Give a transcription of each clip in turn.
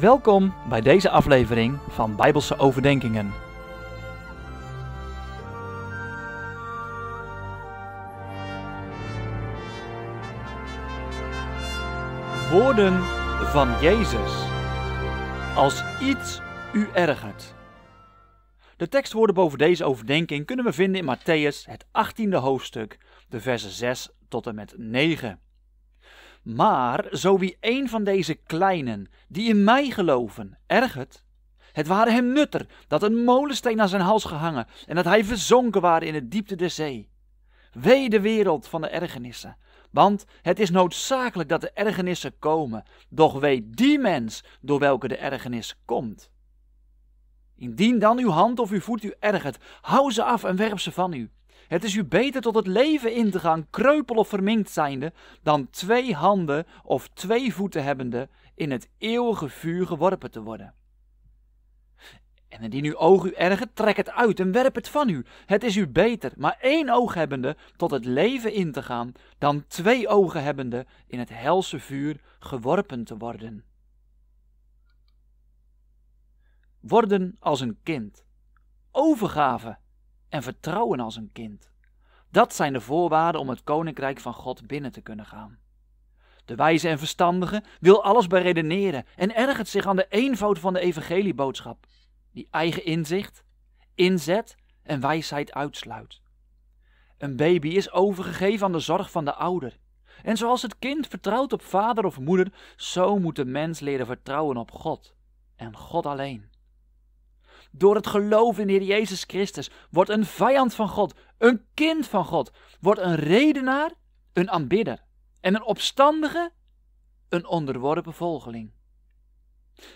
Welkom bij deze aflevering van Bijbelse Overdenkingen. Woorden van Jezus. Als iets u ergert. De tekstwoorden boven deze overdenking kunnen we vinden in Matthäus, het 18e hoofdstuk, de versen 6 tot en met 9. Maar zo wie een van deze kleinen, die in mij geloven, ergert, het waren hem nutter dat een molensteen aan zijn hals gehangen en dat hij verzonken waren in de diepte der zee. Wee de wereld van de ergernissen, want het is noodzakelijk dat de ergernissen komen, doch wee die mens door welke de ergernis komt. Indien dan uw hand of uw voet u ergert, hou ze af en werp ze van u. Het is u beter tot het leven in te gaan, kreupel of verminkt zijnde, dan twee handen of twee voeten hebbende in het eeuwige vuur geworpen te worden. En indien uw oog u ergert, trek het uit en werp het van u. Het is u beter, maar één oog hebbende, tot het leven in te gaan, dan twee ogen hebbende in het helse vuur geworpen te worden. Worden als een kind. Overgave en vertrouwen als een kind. Dat zijn de voorwaarden om het koninkrijk van God binnen te kunnen gaan. De wijze en verstandige wil alles beredeneren en ergert zich aan de eenvoud van de evangelieboodschap, die eigen inzicht, inzet en wijsheid uitsluit. Een baby is overgegeven aan de zorg van de ouder. En zoals het kind vertrouwt op vader of moeder, zo moet de mens leren vertrouwen op God en God alleen. Door het geloof in de Heer Jezus Christus wordt een vijand van God, een kind van God, wordt een redenaar, een aanbidder en een opstandige, een onderworpen volgeling.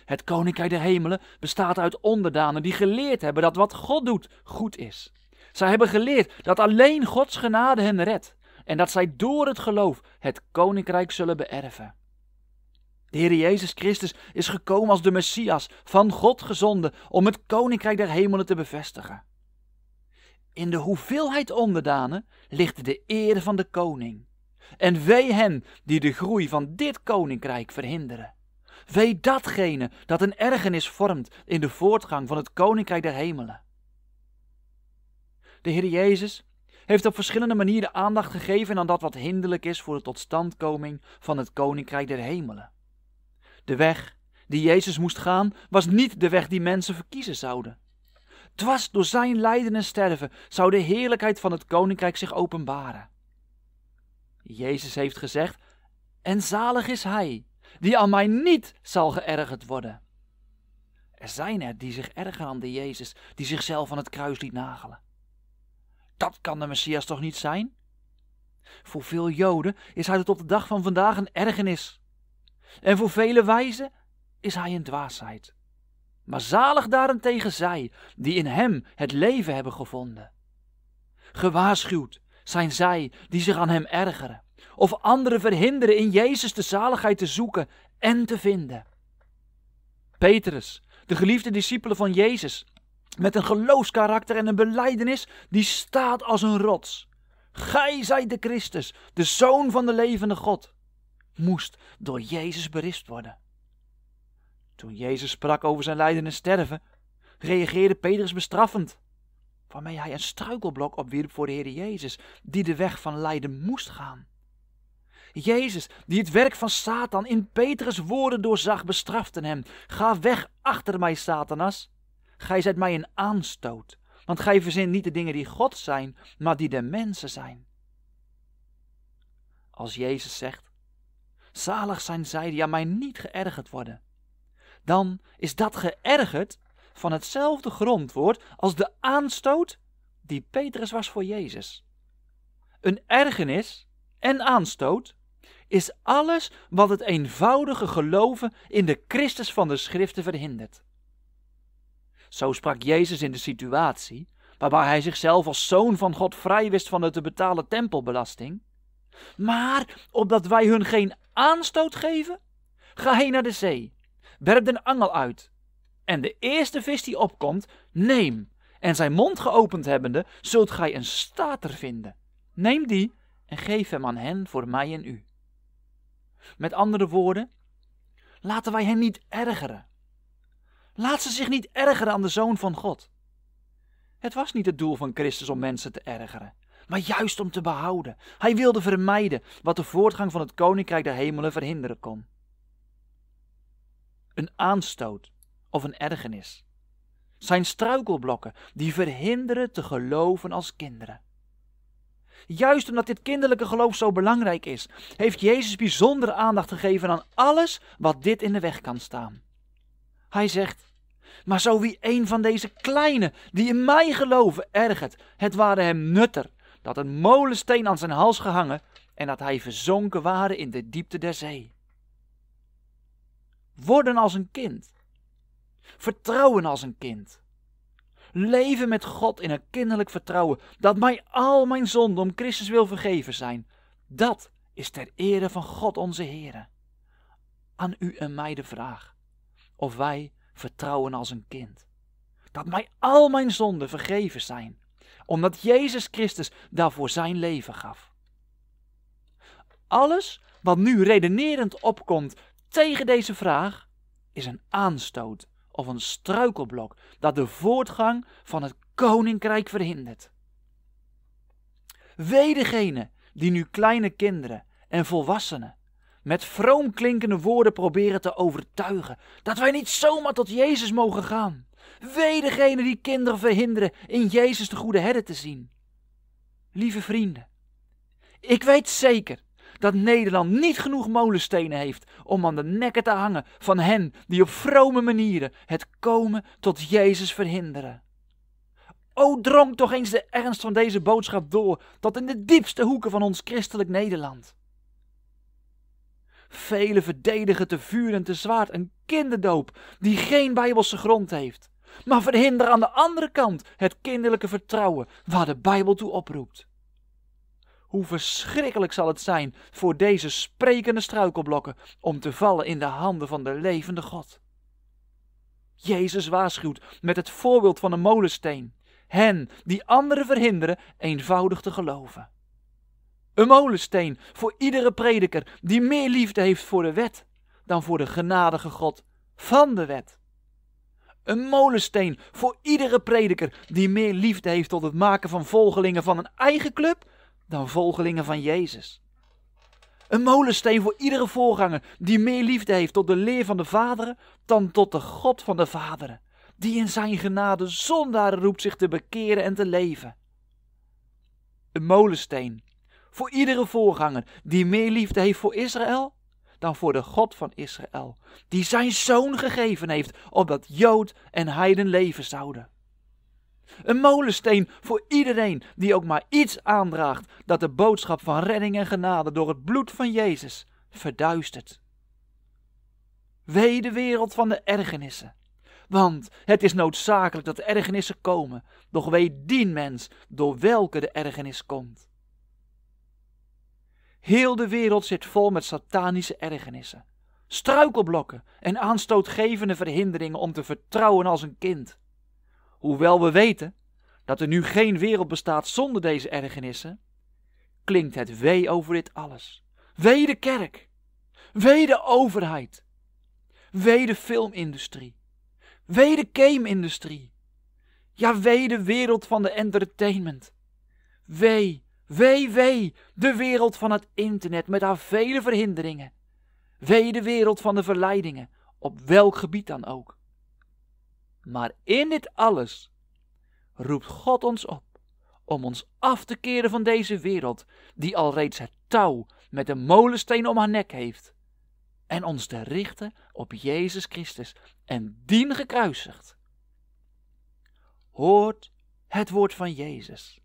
Het koninkrijk der hemelen bestaat uit onderdanen die geleerd hebben dat wat God doet goed is. Zij hebben geleerd dat alleen Gods genade hen redt en dat zij door het geloof het koninkrijk zullen beërven. De Heer Jezus Christus is gekomen als de Messias, van God gezonden, om het koninkrijk der hemelen te bevestigen. In de hoeveelheid onderdanen ligt de eer van de koning. En wee hen die de groei van dit koninkrijk verhinderen. Wee datgene dat een ergernis vormt in de voortgang van het koninkrijk der hemelen. De Heer Jezus heeft op verschillende manieren aandacht gegeven aan dat wat hinderlijk is voor de totstandkoming van het koninkrijk der hemelen. De weg die Jezus moest gaan, was niet de weg die mensen verkiezen zouden. Twas door zijn lijden en sterven zou de heerlijkheid van het koninkrijk zich openbaren. Jezus heeft gezegd: En zalig is hij, die aan mij niet zal geërgerd worden. Er zijn er die zich ergeren aan de Jezus, die zichzelf aan het kruis liet nagelen. Dat kan de Messias toch niet zijn? Voor veel Joden is hij tot op de dag van vandaag een ergernis. En voor vele wijzen is hij een dwaasheid. Maar zalig daarentegen zij die in hem het leven hebben gevonden. Gewaarschuwd zijn zij die zich aan hem ergeren of anderen verhinderen in Jezus de zaligheid te zoeken en te vinden. Petrus, de geliefde discipelen van Jezus, met een geloofskarakter en een beleidenis die staat als een rots. Gij zijt de Christus, de Zoon van de levende God moest door Jezus berispt worden. Toen Jezus sprak over zijn lijden en sterven, reageerde Petrus bestraffend, waarmee hij een struikelblok opwierp voor de Heer Jezus, die de weg van lijden moest gaan. Jezus, die het werk van Satan in Petrus' woorden doorzag, bestrafte hem. Ga weg achter mij, Satanas. Gij zijt mij in aanstoot, want gij verzint niet de dingen die God zijn, maar die de mensen zijn. Als Jezus zegt, Zalig zijn zij die aan mij niet geërgerd worden. Dan is dat geërgerd van hetzelfde grondwoord als de aanstoot die Petrus was voor Jezus. Een ergernis en aanstoot is alles wat het eenvoudige geloven in de Christus van de Schriften verhindert. Zo sprak Jezus in de situatie waarbij hij zichzelf als zoon van God vrij wist van de te betalen tempelbelasting maar opdat wij hun geen aanstoot geven, ga heen naar de zee, werp een angel uit. En de eerste vis die opkomt, neem. En zijn mond geopend hebbende, zult gij een stater vinden. Neem die en geef hem aan hen voor mij en u. Met andere woorden, laten wij hen niet ergeren. Laat ze zich niet ergeren aan de Zoon van God. Het was niet het doel van Christus om mensen te ergeren maar juist om te behouden. Hij wilde vermijden wat de voortgang van het koninkrijk der hemelen verhinderen kon. Een aanstoot of een ergernis. Zijn struikelblokken die verhinderen te geloven als kinderen. Juist omdat dit kinderlijke geloof zo belangrijk is, heeft Jezus bijzondere aandacht gegeven aan alles wat dit in de weg kan staan. Hij zegt: Maar zo wie een van deze kleine die in mij geloven ergert, het waren hem nutter dat een molensteen aan zijn hals gehangen en dat hij verzonken waren in de diepte der zee. Worden als een kind. Vertrouwen als een kind. Leven met God in een kinderlijk vertrouwen dat mij al mijn zonden om Christus wil vergeven zijn. Dat is ter ere van God onze Heer. Aan u en mij de vraag of wij vertrouwen als een kind. Dat mij al mijn zonden vergeven zijn omdat Jezus Christus daarvoor zijn leven gaf. Alles wat nu redenerend opkomt tegen deze vraag is een aanstoot of een struikelblok dat de voortgang van het koninkrijk verhindert. Wee degene die nu kleine kinderen en volwassenen met vroom klinkende woorden proberen te overtuigen dat wij niet zomaar tot Jezus mogen gaan. Wee degene die kinderen verhinderen in Jezus de goede herder te zien. Lieve vrienden, ik weet zeker dat Nederland niet genoeg molenstenen heeft om aan de nekken te hangen van hen die op vrome manieren het komen tot Jezus verhinderen. O drong toch eens de ernst van deze boodschap door tot in de diepste hoeken van ons christelijk Nederland. Velen verdedigen te vuur en te zwaard een kinderdoop die geen bijbelse grond heeft maar verhinder aan de andere kant het kinderlijke vertrouwen waar de Bijbel toe oproept. Hoe verschrikkelijk zal het zijn voor deze sprekende struikelblokken om te vallen in de handen van de levende God. Jezus waarschuwt met het voorbeeld van een molensteen hen die anderen verhinderen eenvoudig te geloven. Een molensteen voor iedere prediker die meer liefde heeft voor de wet dan voor de genadige God van de wet. Een molensteen voor iedere prediker die meer liefde heeft tot het maken van volgelingen van een eigen club dan volgelingen van Jezus. Een molensteen voor iedere voorganger die meer liefde heeft tot de leer van de vaderen dan tot de God van de vaderen, die in zijn genade zondaren roept zich te bekeren en te leven. Een molensteen voor iedere voorganger die meer liefde heeft voor Israël dan voor de God van Israël, die zijn zoon gegeven heeft, opdat Jood en Heiden leven zouden. Een molensteen voor iedereen die ook maar iets aandraagt dat de boodschap van redding en genade door het bloed van Jezus verduistert. Wee de wereld van de ergernissen, want het is noodzakelijk dat de ergernissen komen, doch wee dien mens door welke de ergernis komt. Heel de wereld zit vol met satanische ergernissen, struikelblokken en aanstootgevende verhinderingen om te vertrouwen als een kind. Hoewel we weten dat er nu geen wereld bestaat zonder deze ergernissen, klinkt het wee over dit alles. Wee de kerk, wee de overheid, wee de filmindustrie, wee de gameindustrie, ja wee de wereld van de entertainment, wee Wee, wee, de wereld van het internet met haar vele verhinderingen. Wee de wereld van de verleidingen, op welk gebied dan ook. Maar in dit alles roept God ons op om ons af te keren van deze wereld, die al reeds het touw met de molensteen om haar nek heeft, en ons te richten op Jezus Christus en dien gekruisigd. Hoort het woord van Jezus.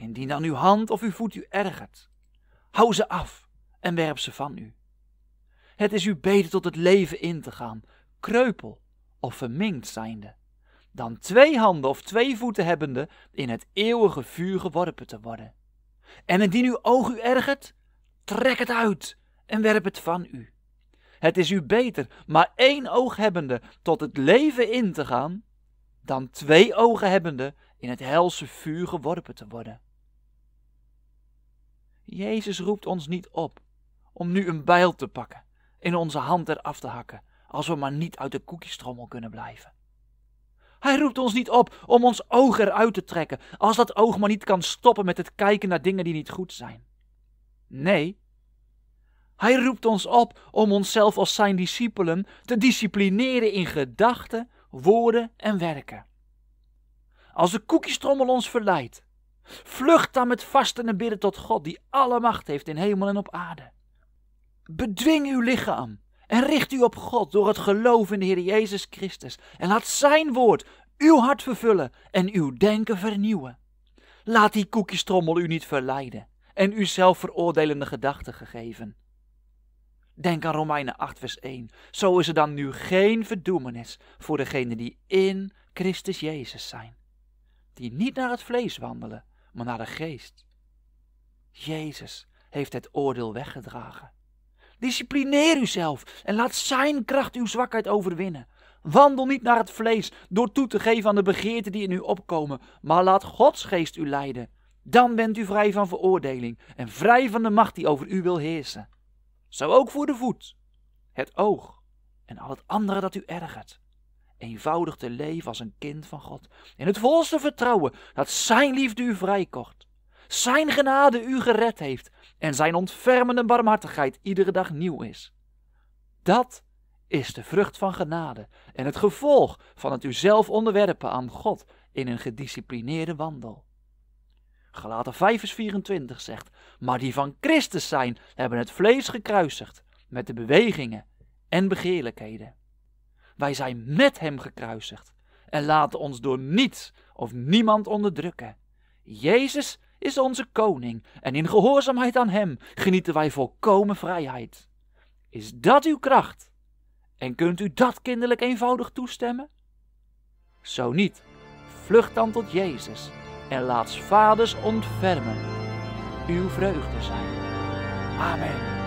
Indien dan uw hand of uw voet u ergert, hou ze af en werp ze van u. Het is u beter tot het leven in te gaan, kreupel of verminkt zijnde, dan twee handen of twee voeten hebbende in het eeuwige vuur geworpen te worden. En indien uw oog u ergert, trek het uit en werp het van u. Het is u beter maar één oog hebbende tot het leven in te gaan, dan twee ogen hebbende in het helse vuur geworpen te worden. Jezus roept ons niet op om nu een bijl te pakken, in onze hand eraf te hakken, als we maar niet uit de koekjestrommel kunnen blijven. Hij roept ons niet op om ons oog eruit te trekken, als dat oog maar niet kan stoppen met het kijken naar dingen die niet goed zijn. Nee, hij roept ons op om onszelf als zijn discipelen te disciplineren in gedachten, woorden en werken. Als de koekjestrommel ons verleidt, Vlucht dan met vasten en bidden tot God, die alle macht heeft in hemel en op aarde. Bedwing uw lichaam en richt u op God door het geloof in de Heer Jezus Christus. En laat Zijn woord uw hart vervullen en uw denken vernieuwen. Laat die koekjestrommel u niet verleiden en u zelf veroordelende gedachten gegeven. Denk aan Romeinen 8, vers 1. Zo is er dan nu geen verdoemenis voor degenen die in Christus Jezus zijn, die niet naar het vlees wandelen, maar naar de geest. Jezus heeft het oordeel weggedragen. Disciplineer uzelf en laat Zijn kracht uw zwakheid overwinnen. Wandel niet naar het vlees door toe te geven aan de begeerten die in u opkomen, maar laat Gods geest u leiden. Dan bent u vrij van veroordeling en vrij van de macht die over u wil heersen. Zo ook voor de voet, het oog en al het andere dat u ergert eenvoudig te leven als een kind van God. In het volste vertrouwen dat Zijn liefde u vrijkort, Zijn genade u gered heeft en Zijn ontfermende barmhartigheid iedere dag nieuw is. Dat is de vrucht van genade en het gevolg van het uzelf onderwerpen aan God in een gedisciplineerde wandel. Galaten 5 vers 24 zegt, maar die van Christus zijn, hebben het vlees gekruisigd met de bewegingen en begeerlijkheden. Wij zijn met hem gekruisigd en laten ons door niets of niemand onderdrukken. Jezus is onze koning en in gehoorzaamheid aan hem genieten wij volkomen vrijheid. Is dat uw kracht? En kunt u dat kinderlijk eenvoudig toestemmen? Zo niet, vlucht dan tot Jezus en laat vaders ontfermen uw vreugde zijn. Amen.